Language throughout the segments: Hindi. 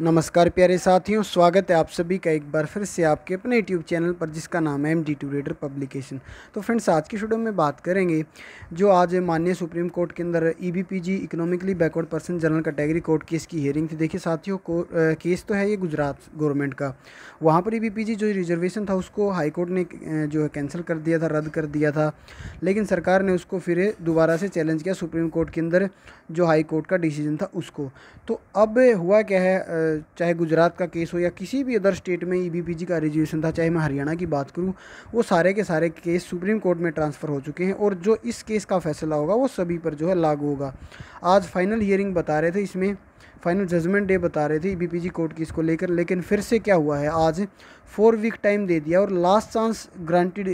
नमस्कार प्यारे साथियों स्वागत है आप सभी का एक बार फिर से आपके अपने यूट्यूब चैनल पर जिसका नाम है एम डी टू रेडर पब्लिकेशन तो फ्रेंड्स आज की शूडियो में बात करेंगे जो आज माननीय सुप्रीम कोर्ट के अंदर E B P G economically backward person general category court case की हियरिंग थी देखिए साथियों को आ, केस तो है ये गुजरात गवर्नमेंट का वहाँ पर ई बी पी जी जो रिजर्वेशन था उसको हाईकोर्ट ने जो है कैंसिल कर दिया था रद्द कर दिया था लेकिन सरकार ने उसको फिर दोबारा से चैलेंज किया सुप्रीम कोर्ट के अंदर जो हाई कोर्ट का डिसीजन था उसको तो अब हुआ क्या है चाहे गुजरात का केस हो या किसी भी अदर स्टेट में ई e का रिजर्वेशन था चाहे मैं हरियाणा की बात करूँ वो सारे के सारे केस सुप्रीम कोर्ट में ट्रांसफ़र हो चुके हैं और जो इस केस का फैसला होगा वो सभी पर जो है लागू होगा आज फाइनल हियरिंग बता रहे थे इसमें फाइनल जजमेंट डे बता रहे थे ई e कोर्ट की इसको लेकर लेकिन फिर से क्या हुआ है आज फोर वीक टाइम दे दिया और लास्ट चांस ग्रांटेड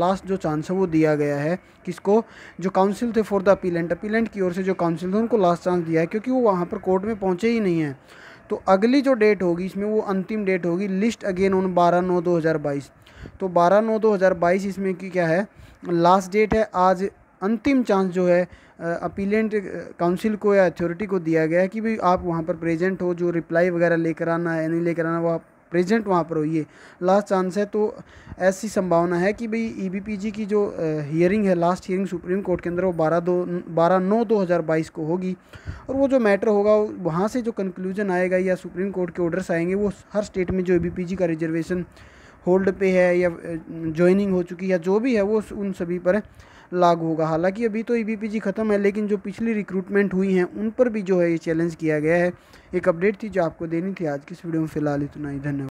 लास्ट जो चांस है वो दिया गया है किसको जो काउंसिल थे फॉर द अपीलेंट अपीलेंट की ओर से जो काउंसिल थे उनको लास्ट चांस दिया है क्योंकि वो वहाँ पर कोर्ट में पहुँचे ही नहीं हैं तो अगली जो डेट होगी इसमें वो अंतिम डेट होगी लिस्ट अगेन ऑन बारह नौ दो हज़ार बाईस तो बारह नौ दो हज़ार बाईस इसमें की क्या है लास्ट डेट है आज अंतिम चांस जो है अपीलेंट काउंसिल को या अथॉरिटी को दिया गया है कि भाई आप वहाँ पर प्रेजेंट हो जो रिप्लाई वगैरह लेकर आना है नहीं लेकर आना वो आप प्रेजेंट वहाँ पर हो ये लास्ट चांस है तो ऐसी संभावना है कि भाई ई e की जो हियरिंग है लास्ट हियरिंग सुप्रीम कोर्ट के अंदर वो बारह दो बारह नौ दो हज़ार बाईस को होगी और वो जो मैटर होगा वहाँ से जो कंक्लूजन आएगा या सुप्रीम कोर्ट के ऑर्डर्स आएंगे वो हर स्टेट में जो ई e का रिजर्वेशन होल्ड पे है या ज्वाइनिंग हो चुकी है जो भी है वो उन सभी पर लागू होगा हालांकि अभी तो ई e ख़त्म है लेकिन जो पिछली रिक्रूटमेंट हुई हैं उन पर भी जो है ये चैलेंज किया गया है एक अपडेट थी जो आपको देनी थी आज की इस वीडियो में फिलहाल इतना ही धन्यवाद